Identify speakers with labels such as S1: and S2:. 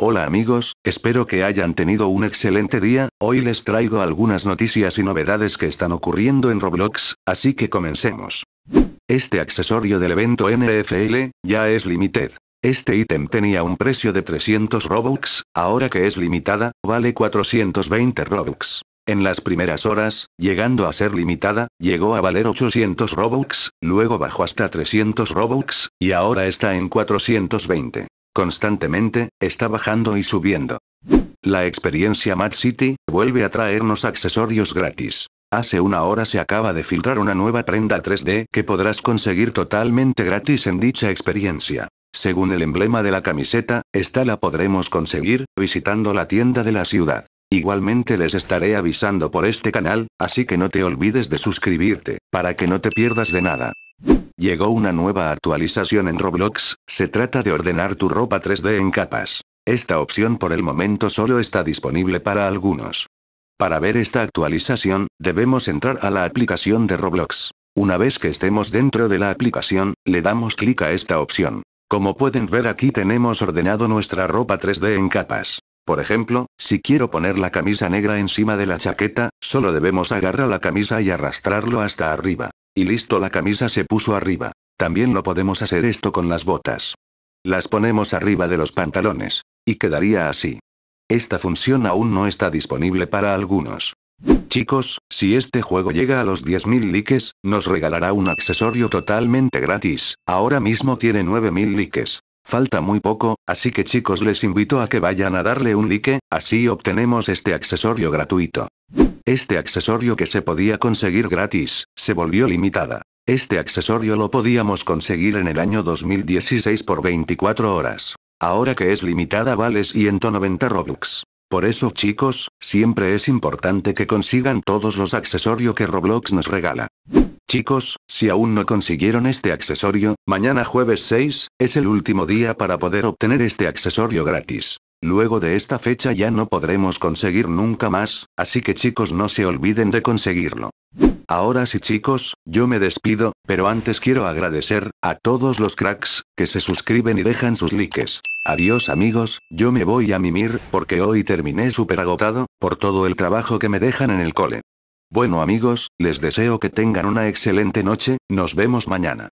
S1: Hola amigos, espero que hayan tenido un excelente día, hoy les traigo algunas noticias y novedades que están ocurriendo en Roblox, así que comencemos. Este accesorio del evento NFL, ya es Limited. Este ítem tenía un precio de 300 Robux, ahora que es limitada, vale 420 Robux. En las primeras horas, llegando a ser limitada, llegó a valer 800 Robux, luego bajó hasta 300 Robux, y ahora está en 420. Constantemente, está bajando y subiendo. La experiencia Mad City vuelve a traernos accesorios gratis. Hace una hora se acaba de filtrar una nueva prenda 3D que podrás conseguir totalmente gratis en dicha experiencia. Según el emblema de la camiseta, esta la podremos conseguir visitando la tienda de la ciudad. Igualmente les estaré avisando por este canal, así que no te olvides de suscribirte, para que no te pierdas de nada. Llegó una nueva actualización en Roblox, se trata de ordenar tu ropa 3D en capas. Esta opción por el momento solo está disponible para algunos. Para ver esta actualización, debemos entrar a la aplicación de Roblox. Una vez que estemos dentro de la aplicación, le damos clic a esta opción. Como pueden ver aquí tenemos ordenado nuestra ropa 3D en capas. Por ejemplo, si quiero poner la camisa negra encima de la chaqueta, solo debemos agarrar la camisa y arrastrarlo hasta arriba. Y listo, la camisa se puso arriba. También lo podemos hacer esto con las botas. Las ponemos arriba de los pantalones. Y quedaría así. Esta función aún no está disponible para algunos. Chicos, si este juego llega a los 10.000 likes, nos regalará un accesorio totalmente gratis. Ahora mismo tiene 9.000 likes. Falta muy poco, así que chicos les invito a que vayan a darle un like, así obtenemos este accesorio gratuito. Este accesorio que se podía conseguir gratis, se volvió limitada. Este accesorio lo podíamos conseguir en el año 2016 por 24 horas. Ahora que es limitada vale 190 Roblox. Por eso chicos, siempre es importante que consigan todos los accesorios que Roblox nos regala. Chicos, si aún no consiguieron este accesorio, mañana jueves 6, es el último día para poder obtener este accesorio gratis. Luego de esta fecha ya no podremos conseguir nunca más, así que chicos no se olviden de conseguirlo. Ahora sí chicos, yo me despido, pero antes quiero agradecer, a todos los cracks, que se suscriben y dejan sus likes. Adiós amigos, yo me voy a mimir, porque hoy terminé súper agotado, por todo el trabajo que me dejan en el cole. Bueno amigos, les deseo que tengan una excelente noche, nos vemos mañana.